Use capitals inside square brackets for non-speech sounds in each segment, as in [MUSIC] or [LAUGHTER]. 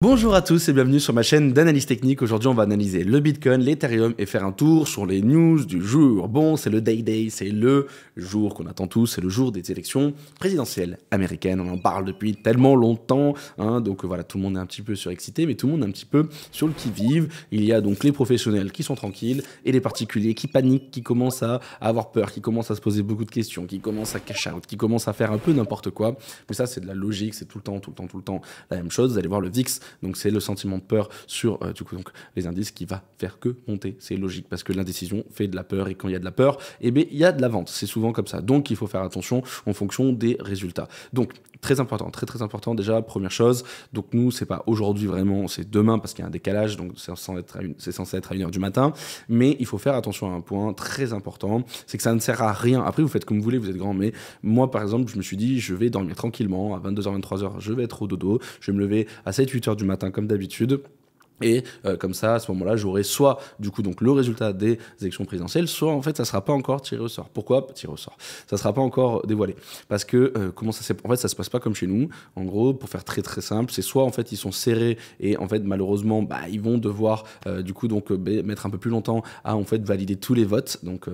Bonjour à tous et bienvenue sur ma chaîne d'analyse technique. Aujourd'hui, on va analyser le Bitcoin, l'Ethereum et faire un tour sur les news du jour. Bon, c'est le Day Day, c'est le jour qu'on attend tous, c'est le jour des élections présidentielles américaines. On en parle depuis tellement longtemps, hein, donc voilà, tout le monde est un petit peu surexcité, mais tout le monde est un petit peu sur le qui-vive. Il y a donc les professionnels qui sont tranquilles et les particuliers qui paniquent, qui commencent à avoir peur, qui commencent à se poser beaucoup de questions, qui commencent à cacher qui commencent à faire un peu n'importe quoi. Mais ça, c'est de la logique, c'est tout le temps, tout le temps, tout le temps la même chose. Vous allez voir le VIX donc c'est le sentiment de peur sur euh, du coup, donc, les indices qui va faire que monter. C'est logique parce que l'indécision fait de la peur et quand il y a de la peur, eh bien, il y a de la vente. C'est souvent comme ça. Donc il faut faire attention en fonction des résultats. Donc Très important, très très important déjà, première chose. Donc nous, c'est pas aujourd'hui vraiment, c'est demain parce qu'il y a un décalage, donc c'est censé être à 1h du matin. Mais il faut faire attention à un point très important, c'est que ça ne sert à rien. Après, vous faites comme vous voulez, vous êtes grand, mais moi par exemple, je me suis dit, je vais dormir tranquillement, à 22h, 23h, je vais être au dodo, je vais me lever à 7-8h du matin comme d'habitude. Et euh, comme ça, à ce moment-là, j'aurai soit du coup donc le résultat des élections présidentielles, soit en fait ça sera pas encore tiré au sort. Pourquoi tiré au sort Ça sera pas encore dévoilé parce que euh, comment ça en fait ça se passe pas comme chez nous. En gros, pour faire très très simple, c'est soit en fait ils sont serrés et en fait malheureusement bah, ils vont devoir euh, du coup donc mettre un peu plus longtemps à en fait valider tous les votes. Donc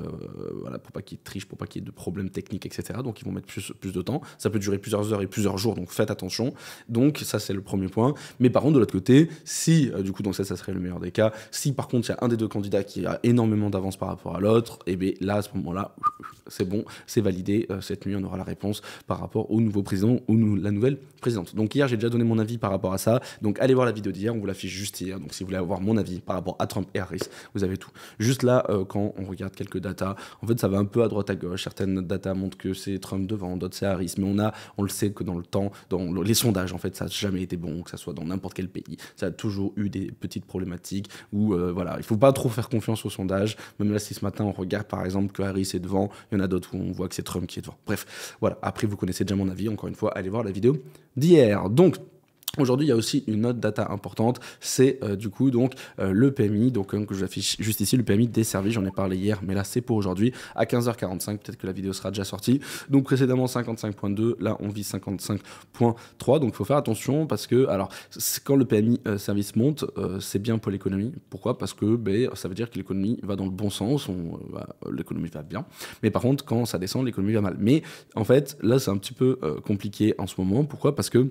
voilà pour pas qu'ils trichent, pour pas qu'il y ait de problèmes techniques, etc. Donc ils vont mettre plus plus de temps. Ça peut durer plusieurs heures et plusieurs jours. Donc faites attention. Donc ça c'est le premier point. Mais par contre de l'autre côté, si du donc ça, ça serait le meilleur des cas. Si par contre, il y a un des deux candidats qui a énormément d'avance par rapport à l'autre, et eh bien là, à ce moment-là, c'est bon, c'est validé. Euh, cette nuit, on aura la réponse par rapport au nouveau président ou la nouvelle présidente. Donc hier, j'ai déjà donné mon avis par rapport à ça. Donc allez voir la vidéo d'hier, on vous l'affiche juste hier. Donc si vous voulez avoir mon avis par rapport à Trump et Harris, vous avez tout. Juste là, euh, quand on regarde quelques datas, en fait, ça va un peu à droite à gauche. Certaines datas montrent que c'est Trump devant, d'autres c'est Harris. Mais on a, on le sait que dans le temps, dans les sondages, en fait, ça n'a jamais été bon, que ça soit dans n'importe quel pays. Ça a toujours eu des petites problématiques où euh, voilà, il faut pas trop faire confiance au sondage. Même là, si ce matin on regarde par exemple que Harris est devant, il y en a d'autres où on voit que c'est Trump qui est devant. Bref, voilà. Après, vous connaissez déjà mon avis. Encore une fois, allez voir la vidéo d'hier. Donc Aujourd'hui, il y a aussi une autre data importante, c'est euh, du coup donc euh, le PMI, donc comme euh, que j'affiche juste ici, le PMI des services, j'en ai parlé hier, mais là c'est pour aujourd'hui, à 15h45, peut-être que la vidéo sera déjà sortie. Donc précédemment 55.2, là on vit 55.3, donc il faut faire attention parce que, alors, quand le PMI service monte, c'est bien pour l'économie. Pourquoi Parce que ben, ça veut dire que l'économie va dans le bon sens, l'économie va bien, mais par contre quand ça descend, l'économie va mal. Mais en fait, là c'est un petit peu compliqué en ce moment, pourquoi Parce que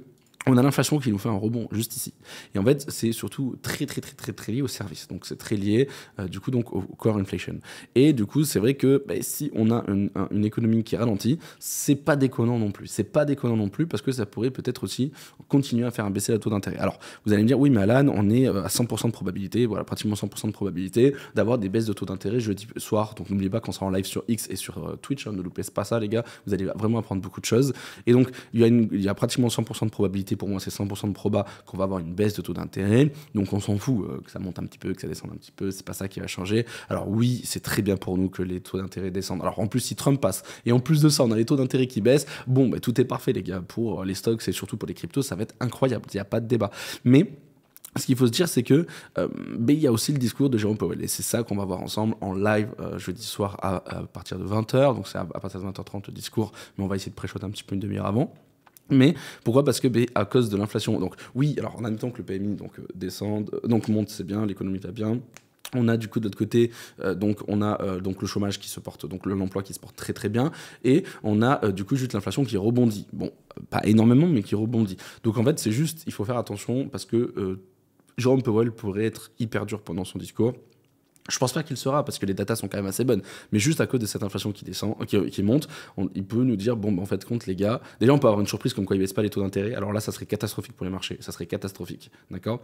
on a l'inflation qui nous fait un rebond juste ici. Et en fait, c'est surtout très, très, très, très, très lié au service. Donc, c'est très lié, euh, du coup, donc, au core inflation. Et du coup, c'est vrai que bah, si on a une, économie qui ralentit, c'est pas déconnant non plus. C'est pas déconnant non plus parce que ça pourrait peut-être aussi continuer à faire baisser la taux d'intérêt. Alors, vous allez me dire, oui, mais Alan, on est euh, à 100% de probabilité, voilà, pratiquement 100% de probabilité d'avoir des baisses de taux d'intérêt jeudi soir. Donc, n'oubliez pas qu'on sera en live sur X et sur euh, Twitch. Ne hein, ne loupez pas ça, les gars. Vous allez vraiment apprendre beaucoup de choses. Et donc, il y il y a pratiquement 100% de probabilité pour moi c'est 100% de proba qu'on va avoir une baisse de taux d'intérêt. Donc on s'en fout euh, que ça monte un petit peu, que ça descende un petit peu, c'est pas ça qui va changer. Alors oui, c'est très bien pour nous que les taux d'intérêt descendent. Alors en plus si Trump passe et en plus de ça on a les taux d'intérêt qui baissent, bon bah, tout est parfait les gars pour euh, les stocks et surtout pour les cryptos, ça va être incroyable, il n'y a pas de débat. Mais ce qu'il faut se dire, c'est que euh, il y a aussi le discours de Jérôme Powell. Et c'est ça qu'on va voir ensemble en live jeudi soir à, partir de 20h. Donc c'est à, partir de 20h30 le discours, mais on va essayer de préchauffer un petit peu une demi-heure avant. Mais pourquoi Parce que ben, à cause de l'inflation. Donc oui, alors en même temps que le PMI donc euh, descende, euh, donc monte, c'est bien, l'économie va bien. On a du coup de l'autre côté, euh, donc on a donc le chômage qui se porte, donc l'emploi qui se porte très très bien, et on a du coup juste l'inflation qui rebondit. Bon, pas énormément, mais qui rebondit. Donc en fait, c'est juste, il faut faire attention parce que Jérôme Powell pourrait être hyper dur pendant son discours. Je pense pas qu'il sera parce que les datas sont quand même assez bonnes, mais juste à cause de cette inflation qui descend, qui, monte, il peut nous dire bon, bah, en fait, compte les gars, déjà on peut avoir une surprise comme quoi ils baissent pas les taux d'intérêt. Alors là, ça serait catastrophique pour les marchés, ça serait catastrophique, d'accord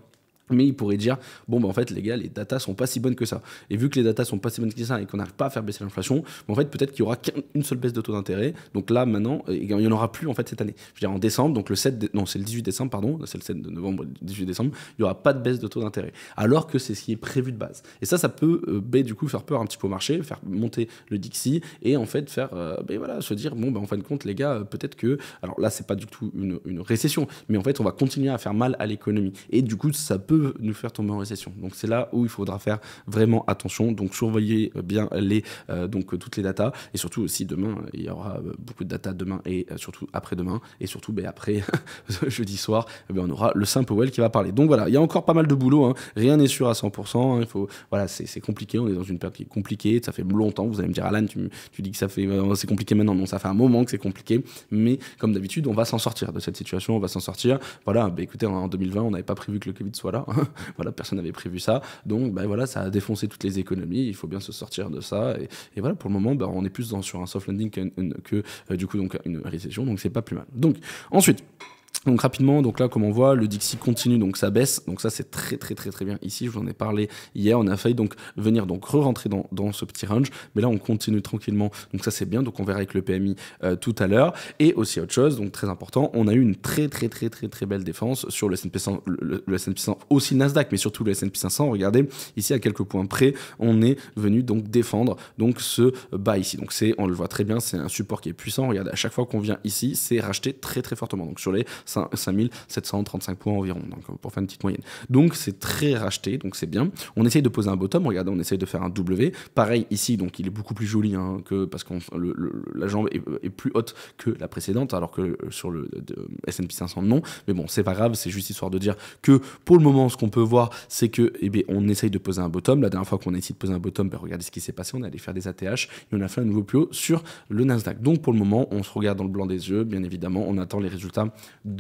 mais il pourrait dire, bon, ben en fait, les gars, les datas sont pas si bonnes que ça. Et vu que les datas sont pas si bonnes que ça et qu'on n'arrive pas à faire baisser l'inflation, bah, en fait, peut-être qu'il y aura qu'une seule baisse de taux d'intérêt. Donc là, maintenant, euh, il n'y en aura plus, en fait, cette année. Je veux dire, en décembre, donc le 7, non, c'est le 18 décembre, pardon, c'est le 7 de novembre, 18 décembre, il n'y aura pas de baisse de taux d'intérêt. Alors que c'est ce qui est prévu de base. Et ça, ça peut, euh, bah, du coup, faire peur un petit peu au marché, faire monter le Dixie et en fait, faire, ben voilà, se dire, bon, en fin de compte, les gars, euh, peut-être que, alors là, c'est pas du tout une, une récession, mais en fait, on va continuer à faire mal à l'économie. Et du coup, ça peut nous faire tomber en récession. Donc c'est là où il faudra faire vraiment attention. Donc surveillez bien les, euh, donc, toutes les datas. Et surtout aussi demain, il y aura euh, beaucoup de data demain et euh, surtout après-demain. Et surtout ben, après [LAUGHS] jeudi soir, eh ben, on aura le simple Powell qui va parler. Donc voilà, il y a encore pas mal de boulot. Hein. Rien n'est sûr à 100%. Hein. Il faut, voilà, c'est compliqué. On est dans une période qui est compliquée. Ça fait longtemps. Vous allez me dire, Alan, tu, dis que ça fait, c'est compliqué maintenant. Non, ça fait un moment que c'est compliqué. Mais comme d'habitude, on va s'en sortir de cette situation. On va s'en sortir. Voilà, ben, écoutez, en 2020, on n'avait pas prévu que le Covid soit là. [LAUGHS] voilà, personne n'avait prévu ça. Donc, ben voilà, ça a défoncé toutes les économies. Il faut bien se sortir de ça. Et, voilà, pour le moment, ben, on est plus dans, sur un soft landing que, euh, du coup, donc, une récession. Donc, c'est pas plus mal. Donc, ensuite. Donc rapidement, donc là comme on voit, le Dixie continue, donc ça baisse, donc ça c'est très très très très bien. Ici, je vous en ai parlé hier, on a failli donc venir donc re-rentrer dans, ce petit range, mais là on continue tranquillement, donc ça c'est bien, donc on verra avec le PMI euh, tout à l'heure. Et aussi autre chose, donc très important, on a eu une très très très très très belle défense sur le S&P 500, le, S&P 500 aussi Nasdaq, mais surtout le S&P 500. Regardez ici à quelques points près, on est venu donc défendre donc ce bas ici. Donc c'est, on le voit très bien, c'est un support qui est puissant. Regardez à chaque fois qu'on vient ici, c'est racheté très très fortement. Donc sur les 5735 points environ, euh, pour faire une petite moyenne. Donc c'est très racheté, donc c'est bien. On essaye de poser un bottom, regardez, on essaye de faire un W. Pareil ici, donc il est beaucoup plus joli hein, que parce que la jambe est, plus haute que la précédente, alors que euh, sur le S&P 500 non. Mais bon, c'est pas grave, c'est juste histoire de dire que pour le moment, ce qu'on peut voir, c'est que eh on essaye de poser un bottom. La dernière fois qu'on a essayé de poser un bottom, ben, regardez ce qui s'est passé, on est allé faire des ATH et on a fait un nouveau plus haut sur le Nasdaq. Donc pour le moment, on se regarde dans le blanc des yeux, bien évidemment, on attend les résultats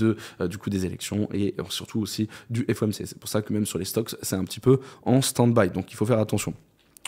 euh, du coup des élections et euh, surtout aussi du FOMC. C'est pour ça que même sur les stocks, c'est un petit peu en stand-by. Donc il faut faire attention.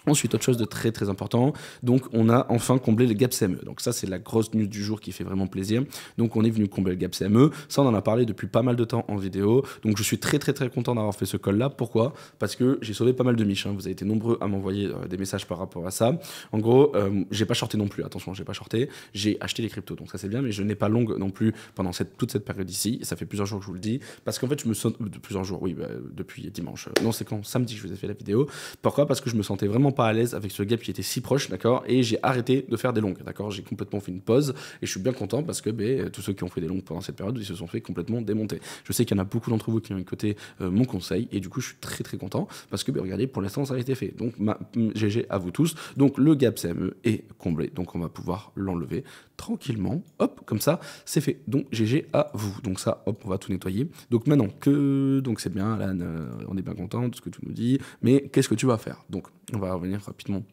Ensuite, autre chose de très très important, donc on a enfin comblé le gap CME. Donc ça, c'est la grosse news du jour qui fait vraiment plaisir. Donc on est venu combler le gap CME. Ça, on en a parlé depuis pas mal de temps en vidéo. Donc je suis très très très content d'avoir fait ce call-là. Pourquoi Parce que j'ai sauvé pas mal de miches. Hein. Vous avez été nombreux à m'envoyer euh, des messages par rapport à ça. En gros, euh, j'ai pas shorté non plus. Attention, j'ai pas shorté. J'ai acheté les cryptos. Donc ça, c'est bien, mais je n'ai pas longue non plus pendant toute cette période ici. ça fait plusieurs jours que je vous le dis. Parce qu'en fait, je me sens... Euh, de plusieurs jours, oui, bah, depuis dimanche. Non, c'est quand Samedi, que je vous ai fait la vidéo. Pourquoi Parce que je me sentais vraiment pas à l'aise avec ce gap qui était si proche, d'accord Et j'ai arrêté de faire des longues, d'accord J'ai complètement fait une pause et je suis bien content parce que ben, tous ceux qui ont fait des longues pendant cette période, ils se sont fait complètement démonter. Je sais qu'il y en a beaucoup d'entre vous qui ont écouté euh, mon conseil et du coup, je suis très très content parce que, ben, regardez, pour l'instant, ça a été fait. Donc, ma, GG mm, à vous tous. Donc, le gap CME est comblé. Donc, on va pouvoir l'enlever tranquillement. Hop, comme ça, c'est fait. Donc GG à vous. Donc ça, hop, on va tout nettoyer. Donc maintenant que, donc c'est bien, Alan, euh, on est bien content de ce que tu nous dis. Mais qu'est-ce que tu vas faire Donc on va revenir rapidement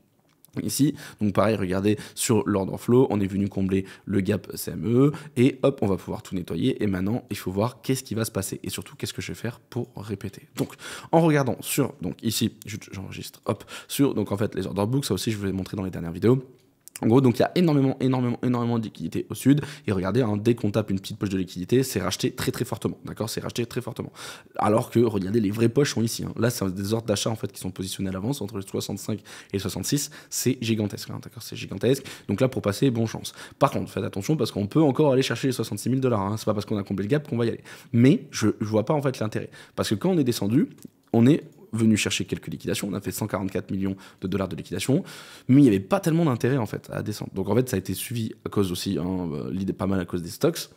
ici. Donc pareil, regardez sur l'ordre flow, on est venu combler le gap CME et hop, on va pouvoir tout nettoyer. Et maintenant, il faut voir qu'est-ce qui va se passer et surtout qu'est-ce que je vais faire pour répéter. Donc, en regardant sur, donc ici, j'enregistre, hop, sur, donc en fait, les order books, ça aussi, je vous l'ai montré dans les dernières vidéos. En gros, donc il y a énormément, énormément, énormément de liquidités au sud. Et regardez, hein, dès qu'on tape une petite poche de liquidité, c'est racheté très, très fortement. D'accord C'est racheté très fortement. Alors que, regardez, les vraies poches sont ici. Hein. Là, c'est des ordres d'achat en fait qui sont positionnés à l'avance entre les 65 et les 66. C'est gigantesque. Hein, d'accord C'est gigantesque. Donc là, pour passer, bonne chance. Par contre, faites attention parce qu'on peut encore aller chercher les 66 000 dollars. C'est pas parce qu'on a comblé le gap qu'on va y aller. Mais je, je vois pas en fait l'intérêt. Parce que quand on est descendu, on est venu chercher quelques liquidations. On a fait 144 millions de dollars de liquidation, mais il n'y avait pas tellement d'intérêt en fait à descendre. Donc en fait, ça a été suivi à cause aussi, hein, euh, pas mal à cause des stocks.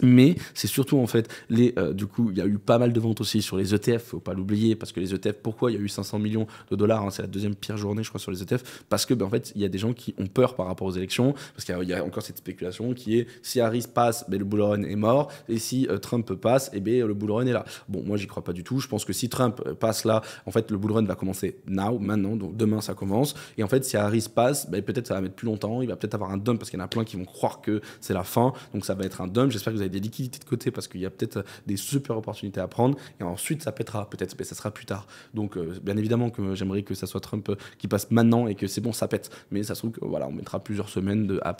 Mais c'est surtout en fait, les, euh, du coup, il y a eu pas mal de ventes aussi sur les ETF, faut pas l'oublier, parce que les ETF, pourquoi il y a eu 500 millions de dollars hein, C'est la deuxième pire journée, je crois, sur les ETF, parce que ben, en fait, il y a des gens qui ont peur par rapport aux élections, parce qu'il y, a encore cette spéculation qui est si Harris passe, ben, le bull run est mort, et si euh, Trump passe, et eh ben, le bull run est là. Bon, moi, j'y crois pas du tout. Je pense que si Trump euh, passe là, en fait, le bull run va commencer now, maintenant, donc demain, ça commence. Et en fait, si Harris passe, ben, peut-être ça va mettre plus longtemps, il va peut-être avoir un dump, parce qu'il y en a plein qui vont croire que c'est la fin, donc ça va être un dump. J'espère que vous des liquidités de côté parce qu'il y a peut-être euh, des super opportunités à prendre. Et ensuite, ça pètera peut-être, mais ça sera plus tard. Donc, euh, bien évidemment que j'aimerais que ça soit Trump euh, qui passe maintenant et que c'est bon, ça pète. Mais ça se trouve que, voilà, on mettra plusieurs semaines de, à,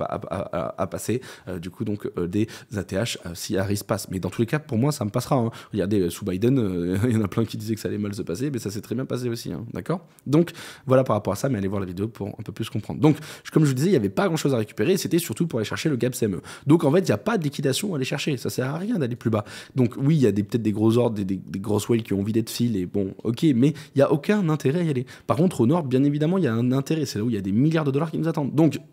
passer. du coup, donc, des ATH si Harris passe. Mais dans tous les cas, pour moi, ça me passera. Hein. a Regardez, sous Biden, [LAUGHS] il y en a plein qui disaient que ça allait mal se passer, mais ça s'est très bien passé aussi. Hein. D'accord Donc, voilà par rapport à ça, mais allez voir la vidéo pour un peu plus comprendre. Donc, comme je vous disais, il n'y avait pas grand-chose à récupérer. C'était surtout pour aller chercher le gap CME. Donc, en fait, il n'y a pas de liquidation à aller chercher. Ça sert à rien d'aller plus bas. Donc oui, il y a peut-être des gros ordres, des, des, grosses whales qui ont envie d'être fil et bon, ok, mais il n'y a aucun intérêt à y aller. Par contre, au nord, bien évidemment, il y a un intérêt. C'est là où il y a des milliards de dollars qui nous attendent. Donc, [CLEARS THROAT]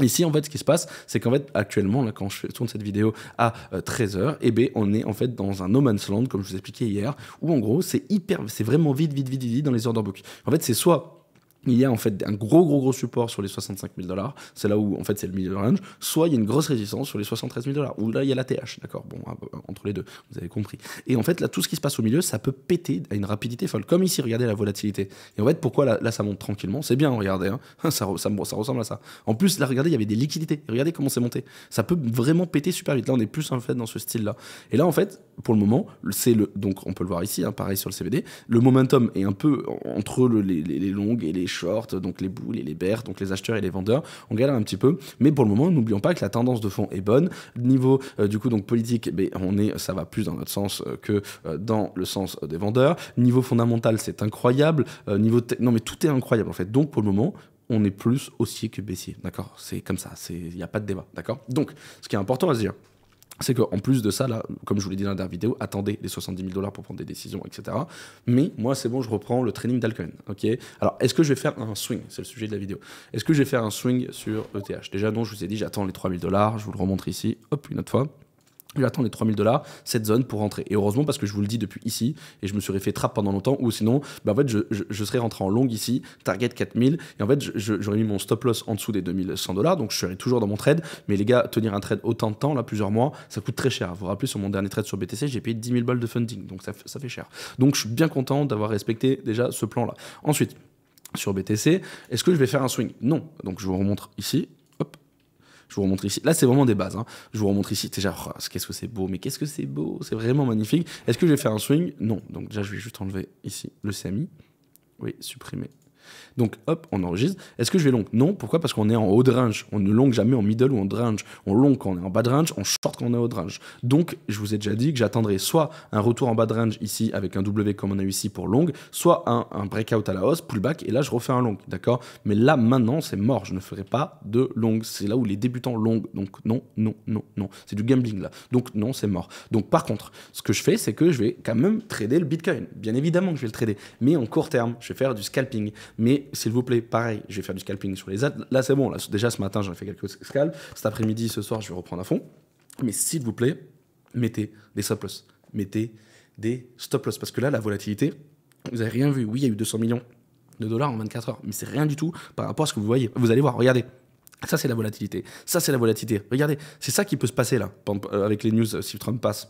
Ici, en fait, ce qui se passe, c'est qu'en fait, actuellement, là, quand je tourne cette vidéo à 13h, et bien, on est en fait dans un no man's land, comme je vous expliquais hier, où en gros, c'est hyper, c'est vraiment vite, vite, vite, vite dans les order book. En fait, c'est soit il y a en fait un gros gros gros support sur les 65 000 dollars, c'est là où en fait c'est le middle range, soit il y a une grosse résistance sur les 73 000 dollars, où là il y a la TH, d'accord, bon, euh, entre les deux, vous avez compris. Et en fait là tout ce qui se passe au milieu, ça peut péter à une rapidité folle, comme ici, regardez la volatilité. Et en fait pourquoi là, ça monte tranquillement, c'est bien, regardez, hein. [LAUGHS] ça, ça, ça, ressemble à ça. En plus là regardez, il y avait des liquidités, regardez comment c'est monté, ça peut vraiment péter super vite, là on est plus en fait dans ce style là. Et là en fait, pour le moment, c'est le, donc on peut le voir ici, hein, pareil sur le CVD, le momentum est un peu entre les, les longues et les shorts, donc les boules et les bears, donc les acheteurs et les vendeurs. On galère un petit peu, mais pour le moment, n'oublions pas que la tendance de fond est bonne. Niveau euh, du coup donc politique, eh ben, on est, ça va plus dans notre sens euh, que euh, dans le sens des vendeurs. Niveau fondamental, c'est incroyable. niveau non mais tout est incroyable en fait. Donc pour le moment, on est plus haussier que baissier, d'accord C'est comme ça, il n'y a pas de débat, d'accord Donc, ce qui est important à se dire, c'est qu'en plus de ça, là, comme je vous l'ai dit dans la dernière vidéo, attendez les 70 000 dollars pour prendre des décisions, etc. Mais moi, c'est bon, je reprends le training d'Alcoin. Ok. Alors, est-ce que je vais faire un swing C'est le sujet de la vidéo. Est-ce que je vais faire un swing sur ETH Déjà, non, je vous ai dit, j'attends les 3 000 dollars, je vous le remontre ici, hop, une autre fois j'attends les 3000 dollars, cette zone pour rentrer. Et heureusement, parce que je vous le dis depuis ici, et je me serais fait trap pendant longtemps, ou sinon, bah en fait, je, je, serais rentré en longue ici, target 4000, et en fait, j'aurais mis mon stop loss en dessous des 2100 dollars, donc je serais toujours dans mon trade. Mais les gars, tenir un trade autant de temps, là, plusieurs mois, ça coûte très cher. Vous vous rappelez, sur mon dernier trade sur BTC, j'ai payé 10 000 balles de funding, donc ça, ça fait cher. Donc je suis bien content d'avoir respecté déjà ce plan-là. Ensuite, sur BTC, est-ce que je vais faire un swing Non. Donc je vous remontre ici, je vous remontre ici. Là, c'est vraiment des bases. Hein. Je vous remontre ici. Déjà, oh, qu'est-ce que c'est beau, mais qu'est-ce que c'est beau, c'est vraiment magnifique. Est-ce que je vais faire un swing Non. Donc déjà, je vais juste enlever ici le CMI. Oui, supprimer donc hop, on enregistre. Est-ce que je vais long Non, pourquoi Parce qu'on est en haut de range. On ne longue jamais en middle ou en range. On long quand on est en bas de range, on short quand on est haut de range. Donc je vous ai déjà dit que j'attendrai soit un retour en bas de range ici avec un W comme on a eu ici pour long, soit un, breakout à la hausse, pullback, et là je refais un long, d'accord Mais là maintenant c'est mort, je ne ferai pas de long. C'est là où les débutants long. Donc non, non, non, non. C'est du gambling là. Donc non, c'est mort. Donc par contre, ce que je fais, c'est que je vais quand même trader le Bitcoin. Bien évidemment que je vais le trader, mais en court terme, je vais faire du scalping. Mais s'il vous plaît, pareil, je vais faire du scalping sur les ads. Là, c'est bon. Là, déjà, ce matin, j'en ai fait quelques scalps. Cet après-midi, ce soir, je vais reprendre à fond. Mais s'il vous plaît, mettez des stop loss. Mettez des stop loss. Parce que là, la volatilité, vous n'avez rien vu. Oui, il y a eu 200 millions de dollars en 24 heures. Mais c'est rien du tout par rapport à ce que vous voyez. Vous allez voir, regardez. Ça, c'est la volatilité. Ça, c'est la volatilité. Regardez, c'est ça qui peut se passer là, euh, avec les news euh, si Trump passe.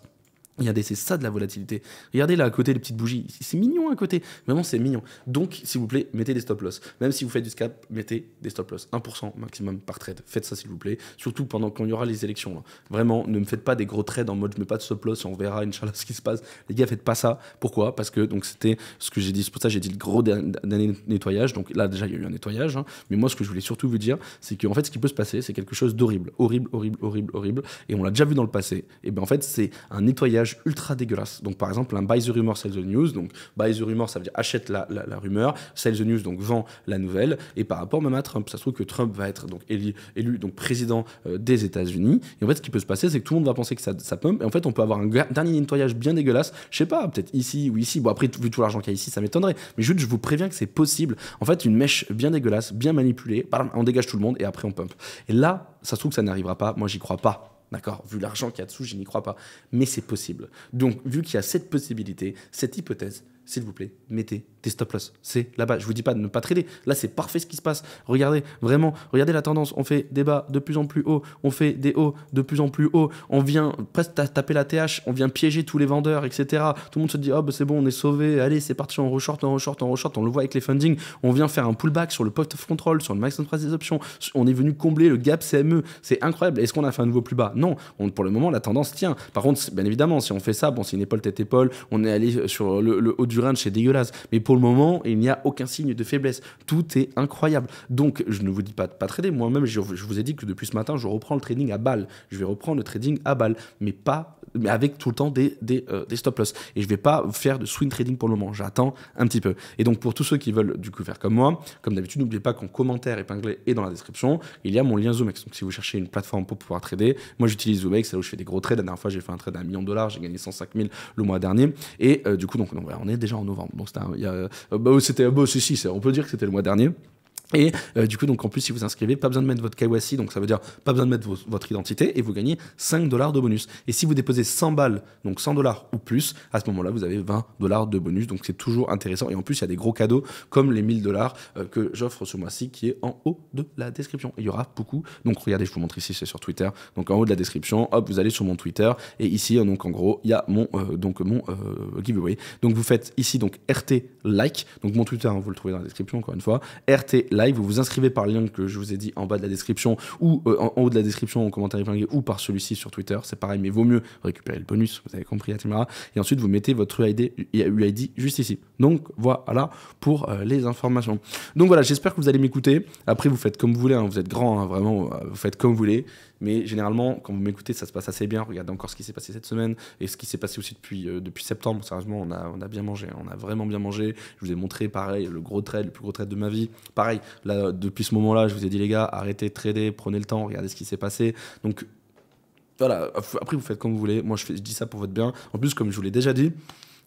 Regardez, c'est ça de la volatilité. Regardez là à côté les petites bougies. C'est mignon à côté. Vraiment, c'est mignon. Donc, s'il vous plaît, mettez des stop loss. Même si vous faites du scap, mettez des stop loss. 1% maximum par trade. Faites ça, s'il vous plaît. Surtout pendant qu'on y aura les élections. Là. Vraiment, ne me faites pas des gros trades en mode je mets pas de stop loss, on verra, Inch'Allah, ce qui se passe. Les gars, faites pas ça. Pourquoi Parce que donc c'était ce que j'ai dit. C'est pour ça j'ai dit le gros dernier nettoyage. Donc là, déjà, il y a eu un nettoyage. Hein. Mais moi, ce que je voulais surtout vous dire, c'est qu'en fait, ce qui peut se passer, c'est quelque chose d'horrible. Horrible, horrible, horrible, horrible. Et on l'a déjà vu dans le passé. Et bien, en fait, c'est un nettoyage ultra dégueulasse. Donc, par exemple, un buy the rumor, sell the news. Donc, buy the rumor, ça veut dire achète la, rumeur. Sell the news, donc vend la nouvelle. Et par rapport même à Trump, ça se trouve que Trump va être donc élu, donc président euh, des États-Unis. Et en fait, ce qui peut se passer, c'est que tout le monde va penser que ça, ça pump. Et en fait, on peut avoir un dernier nettoyage bien dégueulasse. Je sais pas, peut-être ici ou ici. Bon, après, vu tout l'argent qu'il y a ici, ça m'étonnerait. Mais juste, je vous préviens que c'est possible. En fait, une mèche bien dégueulasse, bien manipulée, on dégage tout le monde et après on pump. Et là, ça se trouve que ça n'arrivera pas. Moi, j'y crois pas. D'accord Vu l'argent qu'il y a dessous, je n'y crois pas. Mais c'est possible. Donc, vu qu'il y a cette possibilité, cette hypothèse, s'il vous plaît, mettez des stop loss. C'est là-bas. Je vous dis pas de ne pas trader. Là, c'est parfait ce qui se passe. Regardez, vraiment, regardez la tendance. On fait des bas de plus en plus haut. On fait des hauts de plus en plus haut. On vient presque taper la TH. On vient piéger tous les vendeurs, etc. Tout le monde se dit, oh, bah, c'est bon, on est sauvé. Allez, c'est parti. On re-short, on re-short, on » On le voit avec les fundings. On vient faire un pullback sur le post of control, sur le maximum price des options. On est venu combler le gap CME. C'est incroyable. Est-ce qu'on a fait un nouveau plus bas Non. pour le moment, la tendance tient. Par contre, bien évidemment, si on fait ça, bon, c'est une épaule tête épaule. On est allé sur le, le haut du chez c'est dégueulasse. Mais pour le moment, il n'y a aucun signe de faiblesse. Tout est incroyable. Donc, je ne vous dis pas de pas trader. Moi-même, je, vous ai dit que depuis ce matin, je reprends le trading à balle. Je vais reprendre le trading à balle, mais pas mais avec tout le temps des, euh, des, stop loss. Et je vais pas faire de swing trading pour le moment. J'attends un petit peu. Et donc, pour tous ceux qui veulent du coup faire comme moi, comme d'habitude, n'oubliez pas qu'en commentaire épinglé et dans la description, il y a mon lien Zoomex. Donc, si vous cherchez une plateforme pour pouvoir trader, moi j'utilise Zoomex, c'est là où je fais des gros trades. La dernière fois, j'ai fait un trade à un million de dollars, j'ai gagné 105 000 le mois dernier. Et euh, du coup, donc, on on est déjà en novembre. Donc c'était, on peut dire que c'était le mois dernier. Et euh, du coup, donc en plus, si vous inscrivez, pas besoin de mettre votre KYC, donc ça veut dire pas besoin de mettre votre identité, et vous gagnez 5 dollars de bonus. Et si vous déposez 100 balles, donc 100 dollars ou plus, à ce moment-là, vous avez 20 dollars de bonus, donc c'est toujours intéressant. Et en plus, il y a des gros cadeaux comme les 1000 dollars euh, que j'offre ce mois-ci, qui est en haut de la description. il y aura beaucoup. Donc regardez, je vous montre ici, c'est sur Twitter. Donc en haut de la description, hop, vous allez sur mon Twitter, et ici, euh, donc en gros, il y a mon, donc, mon giveaway. Donc vous faites ici, donc RT like, donc mon Twitter, hein, vous le trouvez dans la description encore une fois, RT like vous vous inscrivez par le lien que je vous ai dit en bas de la description ou euh, en, haut de la description en commentaire épinglé ou par celui-ci sur Twitter. C'est pareil, mais vaut mieux récupérer le bonus, vous avez compris, Atimara. Et ensuite, vous mettez votre UID, juste ici. Donc voilà pour euh, les informations. Donc voilà, j'espère que vous allez m'écouter. Après, vous faites comme vous voulez, hein. vous êtes grand, hein, vraiment, euh, vous faites comme vous voulez. Mais généralement, quand vous m'écoutez, ça se passe assez bien. Regardez encore ce qui s'est passé cette semaine et ce qui s'est passé aussi depuis, euh, depuis septembre. Sérieusement, on a, on a bien mangé. On a vraiment bien mangé. Je vous ai montré, pareil, le gros trade, le plus gros trade de ma vie. Pareil, là, depuis ce moment-là, je vous ai dit, les gars, arrêtez de trader, prenez le temps, regardez ce qui s'est passé. Donc, voilà. Après, vous faites comme vous voulez. Moi, je, fais, je dis ça pour votre bien. En plus, comme je vous l'ai déjà dit,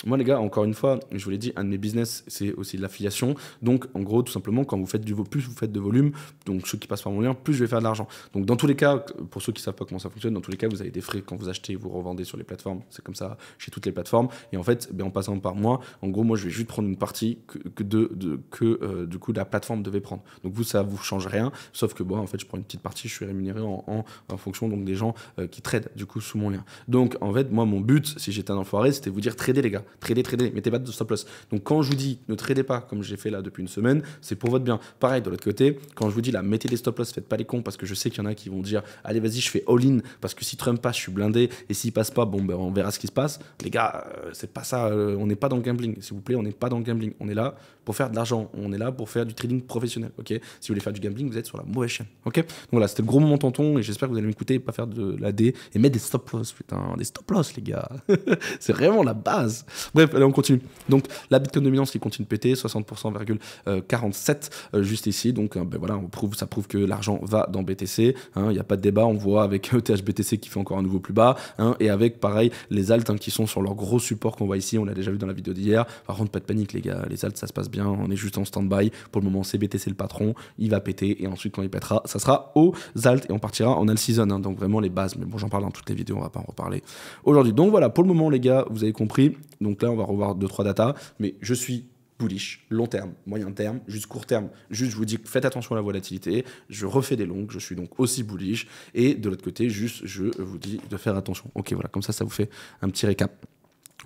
moi, les gars, encore une fois, je vous l'ai dit, un de mes business, c'est aussi de l'affiliation. Donc, en gros, tout simplement, quand vous faites du plus vous faites de volume, donc ceux qui passent par mon lien, plus je vais faire de l'argent. Donc, dans tous les cas, pour ceux qui savent pas comment ça fonctionne, dans tous les cas, vous avez des frais quand vous achetez, vous revendez sur les plateformes. C'est comme ça chez toutes les plateformes. Et en fait, eh en passant par moi, en gros, moi, je vais juste prendre une partie que, de, que euh, du coup la plateforme devait prendre. Donc, vous, ça vous change rien, sauf que moi, en fait, je prends une petite partie, je suis rémunéré en, en, fonction donc des gens euh, qui traitent du coup sous mon lien. Donc, en fait, moi, mon but, si j'étais un enfoiré, c'était vous dire trader les gars. Trader, trader, mettez pas de stop loss. Donc quand je vous dis ne tradez pas comme j'ai fait là depuis une semaine, c'est pour votre bien. Pareil de l'autre côté, quand je vous dis là mettez des stop loss, faites pas les cons parce que je sais qu'il y en a qui vont dire allez vas-y je fais all-in parce que si Trump passe je suis blindé et s'il passe pas bon ben on verra ce qui se passe. Les gars, euh, c'est pas ça, euh, on n'est pas dans le gambling. S'il vous plaît, on n'est pas dans le gambling. On est là pour faire de l'argent, on est là pour faire du trading professionnel. Ok, si vous voulez faire du gambling, vous êtes sur la mauvaise chaîne. Ok, donc voilà c'était le gros moment tonton et j'espère que vous allez m'écouter, pas faire de la D et mettre des stop loss putain, des stop loss les gars. [LAUGHS] c'est vraiment la base. Bref, allez, on continue. Donc, la Bitcoin dominance qui continue de péter, 60%,47 euh, juste ici. Donc, hein, ben voilà, ça prouve que l'argent va dans BTC. Hein. Il y n'y a pas de débat. On voit avec ETH euh, BTC qui fait encore un nouveau plus bas. Hein, et avec, pareil, les altes hein, qui sont sur leur gros support qu'on voit ici. On l'a déjà vu dans la vidéo d'hier. Par contre, pas de panique, les gars. Les alt ça se passe bien. On est juste en stand-by. Pour le moment, c'est BTC le patron. Il va péter. Et ensuite, quand il pètera, ça sera aux alt Et on partira en alt season. donc, vraiment les bases. Mais bon, j'en parle dans toutes les vidéos. On va pas en reparler aujourd'hui. Donc, voilà. Pour le moment, les gars, vous avez compris donc là, on va revoir 2-3 data, mais je suis bullish, long terme, moyen terme, juste court terme. Juste, je vous dis, faites attention à la volatilité. Je refais des longues, je suis donc aussi bullish. Et de l'autre côté, juste, je vous dis de faire attention. Ok, voilà, comme ça, ça vous fait un petit récap.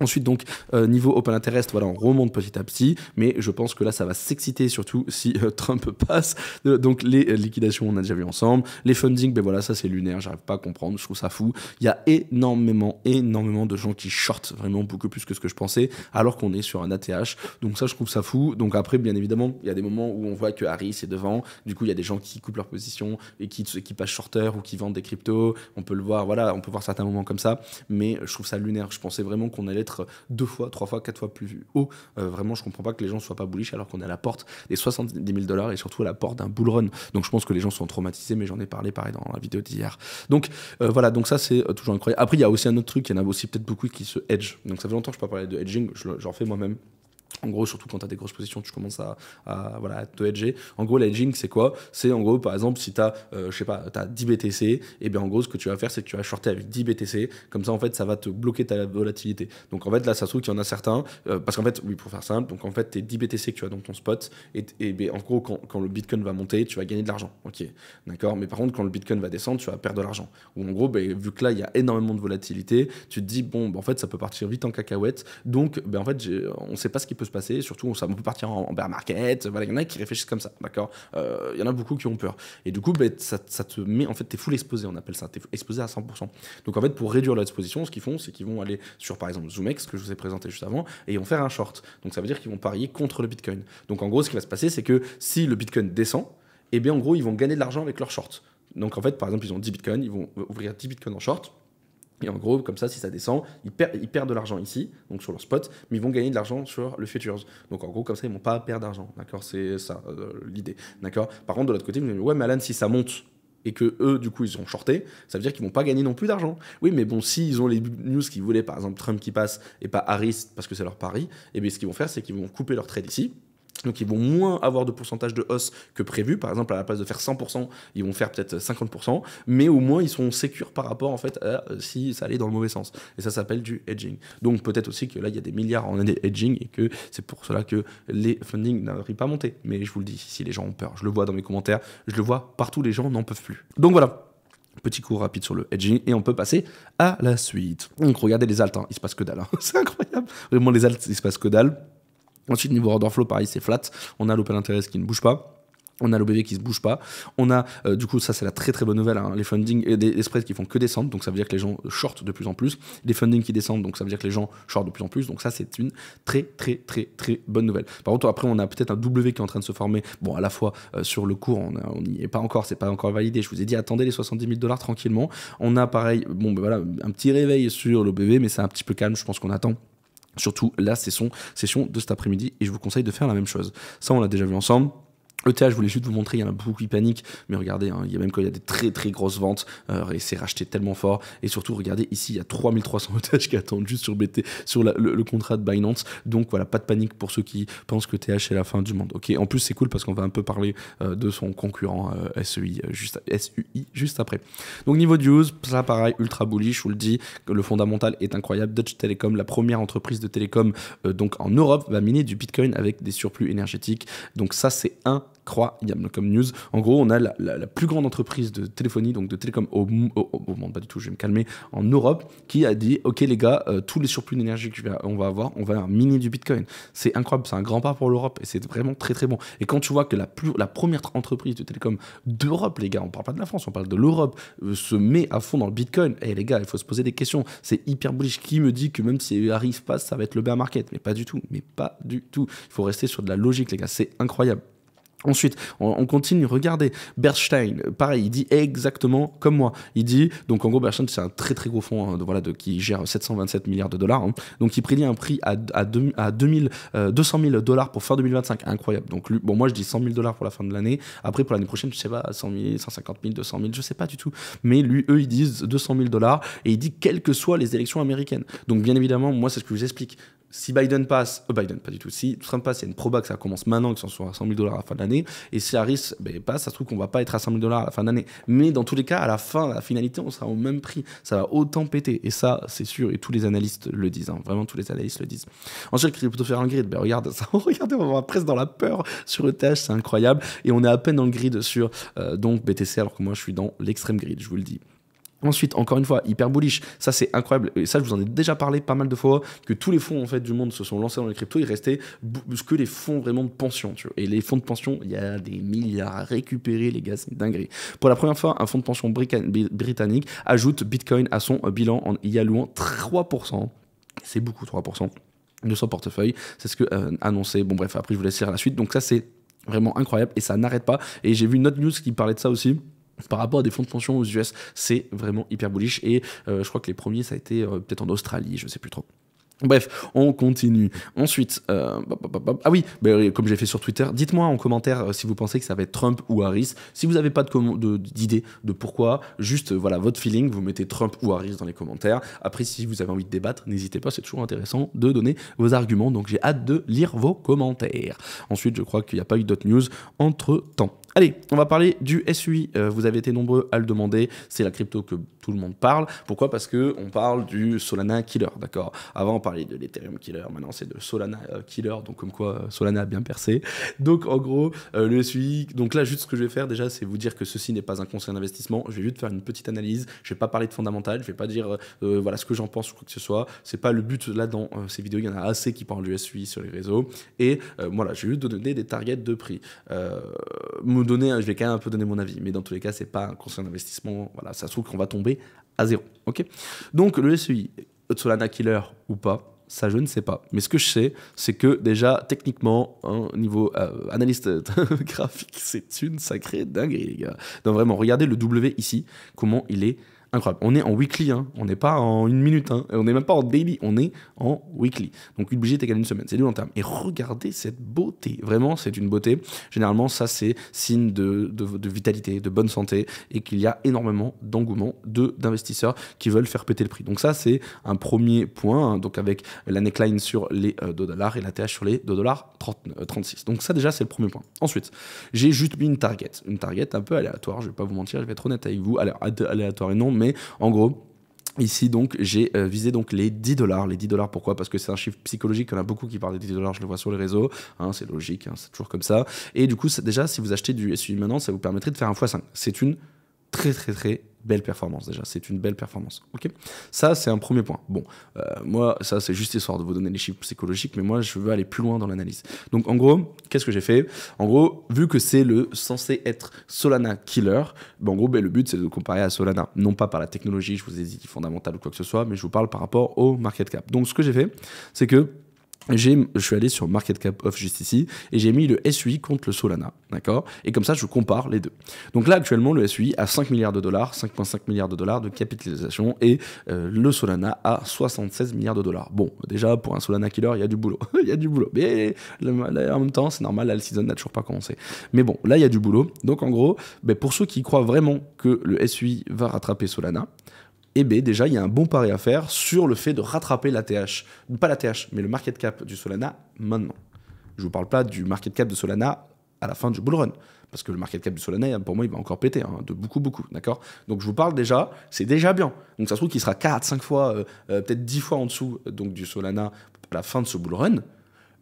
Ensuite, donc, euh, niveau Open Interest, voilà, on remonte petit à petit, mais je pense que là, ça va s'exciter, surtout si euh, [LAUGHS] Trump passe. Euh, donc, les liquidations, on a déjà vu ensemble. Les funding, ben voilà, ça, c'est lunaire, j'arrive pas à comprendre, je trouve ça fou. Il y a énormément, énormément de gens qui shortent, vraiment beaucoup plus que ce que je pensais, alors qu'on est sur un ATH. Donc, ça, je trouve ça fou. Donc, après, bien évidemment, il y a des moments où on voit que Harris est devant, du coup, il y a des gens qui coupent leur position et qui, qui passent shorter ou qui vendent des cryptos. On peut le voir, voilà, on peut voir certains moments comme ça, mais je trouve ça lunaire. Je pensais vraiment qu'on allait deux fois, trois fois, quatre fois plus haut. Euh, vraiment, je comprends pas que les gens soient pas bullish alors qu'on est à la porte des 70 000 dollars et surtout à la porte d'un bull run. Donc je pense que les gens sont traumatisés, mais j'en ai parlé pareil dans la vidéo d'hier. Donc euh, voilà, donc ça c'est euh, toujours incroyable. Après, il y a aussi un autre truc, il y en a aussi peut-être beaucoup qui se hedge. Donc ça fait longtemps que je ne pas parler de hedging, j'en fais moi-même. En gros, surtout quand tu as des grosses positions, tu commences à, te hedger. En gros, l'hedging, c'est quoi C'est en gros, par exemple, si tu as, euh, je sais pas, as 10 BTC, et eh bien en gros, ce que tu vas faire, c'est que tu vas shorter avec 10 BTC. Comme ça, en fait, ça va te bloquer ta volatilité. Donc en fait, là, ça se trouve qu'il y en a certains. Euh, parce qu'en fait, oui, pour faire simple, donc en fait, tes 10 BTC que tu as dans ton spot, et, et bien, en gros, quand, le Bitcoin va monter, tu vas gagner de l'argent. Ok, d'accord Mais par contre, quand le Bitcoin va descendre, tu vas perdre de l'argent. Ou en gros, ben, vu que là, il y a énormément de volatilité, tu te dis, bon, ben, en fait, ça peut partir vite en cacahuète. Donc, ben, en fait, on sait pas ce qui peut se passer. Surtout, ça on peut partir en, bear market. Voilà, il y en a qui réfléchissent comme ça, d'accord. Euh, il y en a beaucoup qui ont peur. Et du coup, ben, ça, te met, en fait, t'es full exposé, on appelle ça. T'es exposé à 100%. Donc en fait, pour réduire leur ce qu'ils font, c'est qu'ils vont aller sur, par exemple, zoomex que je vous ai présenté juste avant, et ils vont faire un short. Donc ça veut dire qu'ils vont parier contre le Bitcoin. Donc en gros, ce qui va se passer, c'est que si le Bitcoin descend, et eh bien en gros, ils vont gagner de l'argent avec leur short, Donc en fait, par exemple, ils ont 10 bitcoins, ils vont ouvrir 10 bitcoins en short. Et en gros, comme ça, si ça descend, ils, perdent de l'argent ici, donc sur leur spot, mais ils vont gagner de l'argent sur le futures. Donc en gros, comme ça, ils vont pas perdre d'argent. D'accord C'est ça euh, l'idée. D'accord Par contre, de l'autre côté, vous me dites, ouais, mais Alan, si ça monte et que eux, du coup, ils ont shorté, ça veut dire qu'ils vont pas gagner non plus d'argent. Oui, mais bon, s'ils ont les news qu'ils voulaient, par exemple Trump qui passe et pas Harris parce que c'est leur pari, et eh bien ce qu'ils vont faire, c'est qu'ils vont couper leur trade ici, donc ils vont moins avoir de pourcentage de hausse que prévu. Par exemple, à la place de faire 100%, ils vont faire peut-être 50%, mais au moins ils sont sécures par rapport en fait à euh, si ça allait dans le mauvais sens. Et ça s'appelle du hedging. Donc peut-être aussi que là il y a des milliards en hedging et que c'est pour cela que les funding n'arrivent pas à monter. Mais je vous le dis, si les gens ont peur, je le vois dans mes commentaires, je le vois partout, les gens n'en peuvent plus. Donc voilà. Petit cours rapide sur le hedging et on peut passer à la suite. Donc regardez les altes, hein, il se passe que dalle. Hein. [LAUGHS] C'est incroyable. Vraiment les altes, il se passe que dalle Ensuite, niveau order flow, pareil, c'est flat. On a l'open interest qui ne bouge pas. On a l'OBV qui se bouge pas. On a, euh, du coup, ça c'est la très très bonne nouvelle, hein. les funding les spreads qui font que descendre, donc ça veut dire que les gens shortent de plus en plus. Les funding qui descendent, donc ça veut dire que les gens shortent de plus en plus. Donc ça c'est une très très très très bonne nouvelle. Par contre, après on a peut-être un W qui est en train de se former. Bon, à la fois euh, sur le cours, on n'y est pas encore, c'est pas encore validé. Je vous ai dit attendez les 70 000 dollars tranquillement. On a pareil, bon ben voilà, un petit réveil sur l'OBV, mais c'est un petit peu calme. Je pense qu'on attend Surtout la session, de cet après-midi et je vous conseille de faire la même chose. Ça, on l'a déjà vu ensemble. ETH, je voulais juste vous montrer, il y en a beaucoup qui paniquent, mais regardez, hein, il y a même quand il y a des très très grosses ventes, euh, et c'est racheté tellement fort. Et surtout, regardez, ici, il y a 3300 ETH qui attendent juste sur BT, sur le, contrat de Binance. Donc voilà, pas de panique pour ceux qui pensent que ETH est la fin du monde. Ok, en plus, c'est cool parce qu'on va un peu parler euh, de son concurrent euh, e juste, SUI juste après. Donc niveau news, ça pareil, ultra bullish, je vous le dis, le fondamental est incroyable. Dutch Telecom, la première entreprise de télécom donc en Europe, va miner du Bitcoin avec des surplus énergétiques. Donc ça, c'est un a comme news. En gros, on a la, la, plus grande entreprise de téléphonie, donc de télécom au, au, monde, pas du tout, je vais me calmer, en Europe, qui a dit Ok, les gars, euh, tous les surplus d'énergie qu'on va avoir, on va miner du bitcoin. C'est incroyable, c'est un grand pas pour l'Europe et c'est vraiment très très bon. Et quand tu vois que la, plus, la première entreprise de télécom d'Europe, les gars, on parle pas de la France, on parle de l'Europe, euh, se met à fond dans le bitcoin, et eh, les gars, il faut se poser des questions. C'est hyper bullish. Qui me dit que même si il arrive pas, ça va être le bear market Mais pas du tout, mais pas du tout. Il faut rester sur de la logique, les gars, c'est incroyable. Ensuite, on, continue, regardez, Bernstein, pareil, il dit exactement comme moi. Il dit, donc en gros, Bernstein, c'est un très très gros fonds hein, de, voilà, de, qui gère 727 milliards de dollars. Hein. Donc il prédit un prix à, à, 200 000 euh, dollars pour fin 2025. Incroyable. Donc bon, moi je dis 100 000 dollars pour la fin de l'année. Après, pour l'année prochaine, je sais pas, 100 000, 150 000, 200 000, je sais pas du tout. Mais lui, eux, ils disent 200 000 dollars et il dit quelles que soient les élections américaines. Donc bien évidemment, moi, c'est ce que je vous explique. Si Biden passe, euh, Biden, pas du tout, si Trump passe, il y a une proba que ça commence maintenant, que ce soit à 100 000 dollars à la fin de l'année et si Harris ben, passe, ça se trouve qu'on va pas être à 100 dollars à la fin d'année. Mais dans tous les cas, à la fin, à la finalité, on sera au même prix. Ça va autant péter. Et ça, c'est sûr. Et tous les analystes le disent. Hein. Vraiment, tous les analystes le disent. Ensuite, le plutôt faire un grid. Ben, regarde, [LAUGHS] ça, regardez, on va presque dans la peur sur ETH. C'est incroyable. Et on est à peine dans le grid sur euh, donc BTC, alors que moi, je suis dans l'extrême grid, je vous le dis. Ensuite, encore une fois, hyper bullish. Ça, c'est incroyable. Et ça, je vous en ai déjà parlé pas mal de fois que tous les fonds en fait du monde se sont lancés dans les cryptos. Il restait que les fonds vraiment de pension. Tu vois. Et les fonds de pension, il y a des milliards à récupérer, les gars, c'est dinguerie. Pour la première fois, un fonds de pension britannique ajoute Bitcoin à son euh, bilan en y allouant 3%. C'est beaucoup, 3% de son portefeuille. C'est ce que euh, annoncé. Bon, bref, après, je vous laisse lire la suite. Donc, ça, c'est vraiment incroyable et ça n'arrête pas. Et j'ai vu une autre news qui parlait de ça aussi par rapport à des fonds de pension aux US, c'est vraiment hyper bullish. Et euh, je crois que les premiers, ça a été euh, peut-être en Australie, je ne sais plus trop. Bref, on continue. Ensuite, euh, ah oui, bah, euh, comme j'ai fait sur Twitter, dites-moi en commentaire euh, si vous pensez que ça va être Trump ou Harris. Si vous n'avez pas d'idée de, de, pourquoi, juste voilà votre feeling, vous mettez Trump ou Harris dans les commentaires. Après, si vous avez envie de débattre, n'hésitez pas, c'est toujours intéressant de donner vos arguments. Donc j'ai hâte de lire vos commentaires. Ensuite, je crois qu'il n'y a pas eu d'autres news entre temps. Allez, on va parler du SUI. vous avez été nombreux à le demander. C'est la crypto que tout le monde parle. Pourquoi Parce que on parle du Solana killer, d'accord Avant on parlait de l'Ethereum killer, maintenant c'est de Solana euh, killer, donc comme quoi euh, Solana a bien percé. Donc en gros, euh, le SUI, donc là juste ce que je vais faire déjà, c'est vous dire que ceci n'est pas un conseil d'investissement. Je vais juste faire une petite analyse. Je vais pas parler de fondamental, je vais pas dire voilà ce que j'en pense ou quoi que ce soit. C'est pas le but là dans ces vidéos. Il y en a assez qui parlent du SUI sur les réseaux. Et voilà, je vais juste donner des targets de prix. me donner, je vais quand même un peu donner mon avis, mais dans tous les cas, c'est pas un conseil d'investissement. Voilà, ça se trouve qu'on va tomber à zéro. ok Donc le SEI, Solana Killer ou pas, ça, je ne sais pas. Mais ce que je sais, c'est que déjà, techniquement, niveau euh, analyste euh, [LAUGHS] graphique, c'est une sacrée dinguerie, les gars. vraiment, regardez le W ici, comment il est incroyable. On est en weekly, hein. on n'est pas en une minute, hein. on n'est même pas en daily, on est en weekly. Donc une budget est égale une semaine, c'est du long terme. Et regardez cette beauté, vraiment c'est une beauté. Généralement ça c'est signe de, de, vitalité, de bonne santé et qu'il y a énormément d'engouement d'investisseurs qui veulent faire péter le prix. Donc ça c'est un premier point, hein. donc avec la neckline sur les 2 euh, dollars et la TH sur les 2 dollars 36. Euh, donc ça déjà c'est le premier point. Ensuite, j'ai juste mis une target, une target un peu aléatoire, je vais pas vous mentir, je vais être honnête avec vous, Alors aléatoire et non, mais en gros, Ici, donc, j'ai euh, visé donc les 10 dollars. Les 10 dollars, pourquoi Parce que c'est un chiffre psychologique. Il y en a beaucoup qui parlent des 10 dollars, je le vois sur les réseaux. Hein, c'est logique, hein, c'est toujours comme ça. Et du coup, déjà, si vous achetez du SUV maintenant, ça vous permettrait de faire un x5. C'est une très, très, très belle performance déjà. C'est une belle performance. Ok Ça, c'est un premier point. Bon, euh, moi, ça, c'est juste histoire de vous donner les chiffres psychologiques, mais moi, je veux aller plus loin dans l'analyse. Donc, en gros, qu'est-ce que j'ai fait En gros, vu que c'est le censé être Solana Killer, ben, en gros, ben, le but, c'est de comparer à Solana. Non pas par la technologie, je vous ai dit fondamentale ou quoi que ce soit, mais je vous parle par rapport au market cap. Donc, ce que j'ai fait, c'est que je suis allé sur Market Cap Off juste ici et j'ai mis le SUI contre le Solana, d'accord Et comme ça, je compare les deux. Donc là, actuellement, le SUI a 5 milliards de dollars, 5,5 milliards de dollars de capitalisation et euh, le Solana a 76 milliards de dollars. Bon, déjà, pour un Solana killer, il y a du boulot, [LAUGHS] il y a du boulot. Mais en même temps, c'est normal, la season n'a toujours pas commencé. Mais bon, là, il y a du boulot. Donc en gros, ben, pour ceux qui croient vraiment que le SUI va rattraper Solana, eh bien déjà, il y a un bon pari à faire sur le fait de rattraper la TH, pas la TH, mais le market cap du Solana maintenant. Je ne vous parle pas du market cap de Solana à la fin du bull run, parce que le market cap du Solana, pour moi, il va encore péter, hein, de beaucoup, beaucoup, d'accord Donc je vous parle déjà, c'est déjà bien. Donc ça se trouve qu'il sera 4, 5 fois, euh, euh, peut-être 10 fois en dessous euh, donc du Solana à la fin de ce bull run,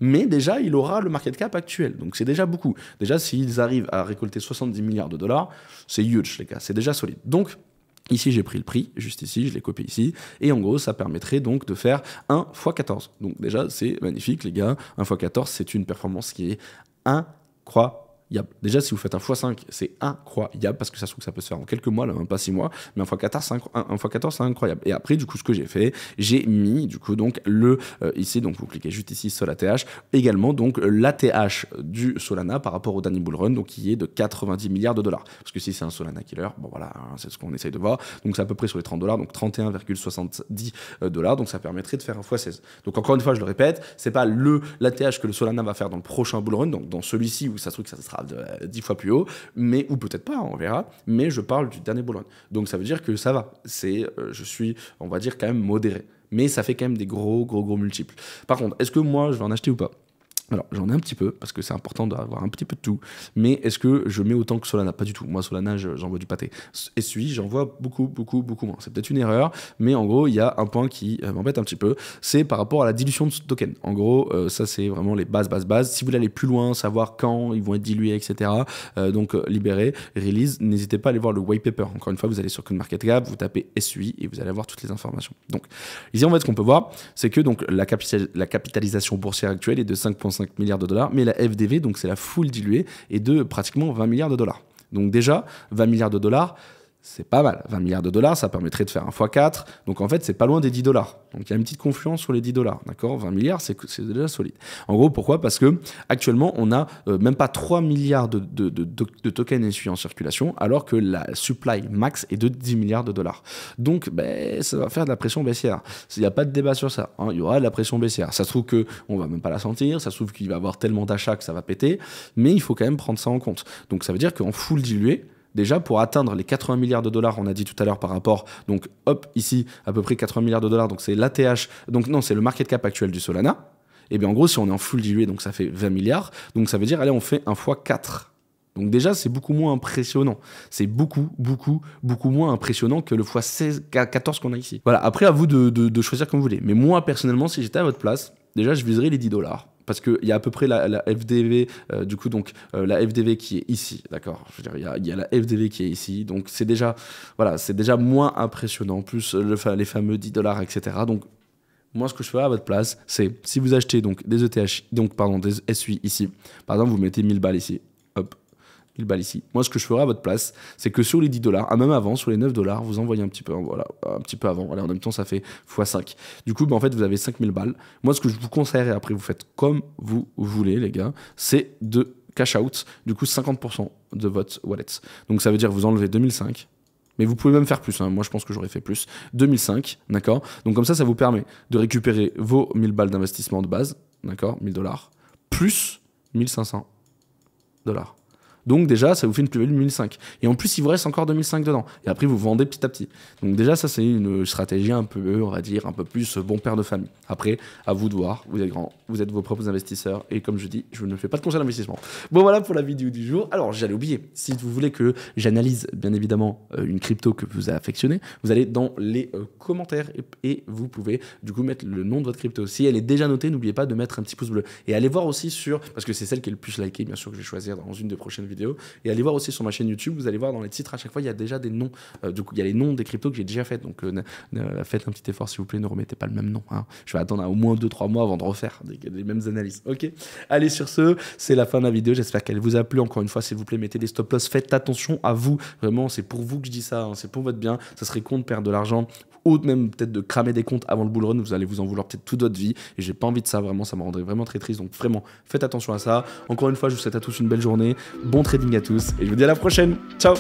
mais déjà, il aura le market cap actuel. Donc c'est déjà beaucoup. Déjà, s'ils arrivent à récolter 70 milliards de dollars, c'est huge, les gars, c'est déjà solide. Donc, Ici, j'ai pris le prix, juste ici, je l'ai copié ici. Et en gros, ça permettrait donc de faire 1 x 14. Donc déjà, c'est magnifique, les gars. 1 x 14, c'est une performance qui est incroyable Déjà, si vous faites un x5, c'est incroyable parce que ça se trouve que ça peut se faire en quelques mois, là même pas six mois, mais un x14, c'est incroyable. Et après, du coup, ce que j'ai fait, j'ai mis du coup donc le euh, ici, donc vous cliquez juste ici l'ATH également donc l'ATH du Solana par rapport au dernier bull run, donc qui est de 90 milliards de dollars. Parce que si c'est un Solana killer, bon voilà, hein, c'est ce qu'on essaye de voir. Donc c'est à peu près sur les 30 dollars, donc 31,70 euh, dollars, donc ça permettrait de faire un x16. Donc encore une fois, je le répète, c'est pas le l'ATH que le Solana va faire dans le prochain bull run, donc dans celui-ci où ça se trouve que ça sera euh, dix fois plus haut, mais ou peut-être pas, on verra. Mais je parle du dernier Bologne. Donc ça veut dire que ça va. C'est, euh, je suis, on va dire quand même modéré. Mais ça fait quand même des gros, gros, gros multiples. Par contre, est-ce que moi je vais en acheter ou pas alors, j'en ai un petit peu, parce que c'est important d'avoir un petit peu de tout. Mais est-ce que je mets autant que Solana Pas du tout. Moi, Solana, j'envoie du pâté. SUI, j'envoie beaucoup, beaucoup, beaucoup moins. C'est peut-être une erreur, mais en gros, il y a un point qui euh, m'embête un petit peu. C'est par rapport à la dilution de ce token. En gros, euh, ça, c'est vraiment les bases, bases, bases. Si vous voulez aller plus loin, savoir quand ils vont être dilués, etc., euh, donc libérer, release, n'hésitez pas à aller voir le white paper. Encore une fois, vous allez sur CoinMarketCap, vous tapez SUI et vous allez avoir toutes les informations. Donc, ici, en fait, ce qu'on peut voir, c'est que donc, la, la capitalisation boursière actuelle est de 5,5 milliards de dollars, mais la FDV, donc c'est la foule diluée, est de pratiquement 20 milliards de dollars. Donc déjà, 20 milliards de dollars, c'est pas mal. 20 milliards de dollars, ça permettrait de faire un x4. Donc en fait, c'est pas loin des 10 dollars. Donc il y a une petite confluence sur les 10 dollars. D'accord 20 milliards, c'est déjà solide. En gros, pourquoi Parce que actuellement, on n'a euh, même pas 3 milliards de, de, tokens en circulation, alors que la supply max est de 10 milliards de dollars. Donc ben, ça va faire de la pression baissière. Il n'y a pas de débat sur ça. Hein. Il y aura de la pression baissière. Ça se trouve qu'on va même pas la sentir. Ça se trouve qu'il va y avoir tellement d'achats que ça va péter. Mais il faut quand même prendre ça en compte. Donc ça veut dire qu'en full dilué, Déjà, pour atteindre les 80 milliards de dollars, on a dit tout à l'heure par rapport, donc hop, ici, à peu près 80 milliards de dollars, donc c'est l'ATH, donc non, c'est le market cap actuel du Solana. Et eh bien en gros, si on est en full dilué, donc ça fait 20 milliards, donc ça veut dire, allez, on fait un fois 4. Donc déjà, c'est beaucoup moins impressionnant. C'est beaucoup, beaucoup, beaucoup moins impressionnant que le x16, 14 qu'on a ici. Voilà, après, à vous de, de choisir comme vous voulez. Mais moi, personnellement, si j'étais à votre place, déjà, je viserais les 10 dollars parce qu'il y a à peu près la, FDV, euh, du coup, donc euh, la FDV qui est ici, d'accord Il y, a la FDV qui est ici, donc c'est déjà, voilà, c'est déjà moins impressionnant, plus le, les fameux 10 dollars, etc. Donc, moi, ce que je fais à votre place, c'est si vous achetez donc des ETH, donc pardon, des SUI ici, par exemple, vous mettez 1000 balles ici, balles ici. Moi, ce que je ferai à votre place, c'est que sur les 10 dollars, ah, même avant, sur les 9 dollars, vous envoyez un petit peu, hein, voilà, un petit peu avant. Voilà, en même temps, ça fait x5. Du coup, bah, en fait, vous avez 5000 balles. Moi, ce que je vous conseillerais, après, vous faites comme vous voulez, les gars, c'est de cash out, du coup, 50% de votre wallet. Donc, ça veut dire vous enlevez 2005, mais vous pouvez même faire plus. Hein. Moi, je pense que j'aurais fait plus. 2005, d'accord Donc, comme ça, ça vous permet de récupérer vos 1000 balles d'investissement de base, d'accord 1000 dollars, plus 1500 dollars. Donc déjà, ça vous fait une plus-value de 1005. Et en plus, il vous reste encore 2005 dedans. Et après, vous vendez petit à petit. Donc déjà, ça, c'est une stratégie un peu, on va dire, un peu plus bon père de famille. Après, à vous de voir. Vous êtes grand, vous êtes vos propres investisseurs. Et comme je dis, je ne fais pas de conseil d'investissement. Bon, voilà pour la vidéo du jour. Alors, j'allais oublier. Si vous voulez que j'analyse, bien évidemment, euh, une crypto que vous affectionnez, vous allez dans les euh, commentaires et vous pouvez, du coup, mettre le nom de votre crypto. Si elle est déjà notée, n'oubliez pas de mettre un petit pouce bleu. Et allez voir aussi sur, parce que c'est celle qui est le plus likée, bien sûr, que je vais choisir dans une des prochaines vidéos et allez voir aussi sur ma chaîne YouTube, vous allez voir dans les titres à chaque fois, il y a déjà des noms. Euh, du coup, il y a les noms des cryptos que j'ai déjà fait. Donc euh, faites un petit effort s'il vous plaît, ne remettez pas le même nom. Hein. Je vais attendre à au moins 2-3 mois avant de refaire des, mêmes analyses. Ok Allez sur ce, c'est la fin de la vidéo. J'espère qu'elle vous a plu. Encore une fois, s'il vous plaît, mettez des stop loss. Faites attention à vous. Vraiment, c'est pour vous que je dis ça. Hein, c'est pour votre bien. Ça serait con de perdre de l'argent ou même peut-être de cramer des comptes avant le bull run, vous allez vous en vouloir peut-être toute votre vie. Et j'ai pas envie de ça, vraiment, ça me rendrait vraiment très triste. Donc vraiment, faites attention à ça. Encore une fois, je vous souhaite à tous une belle journée trading à tous et je vous dis à la prochaine. Ciao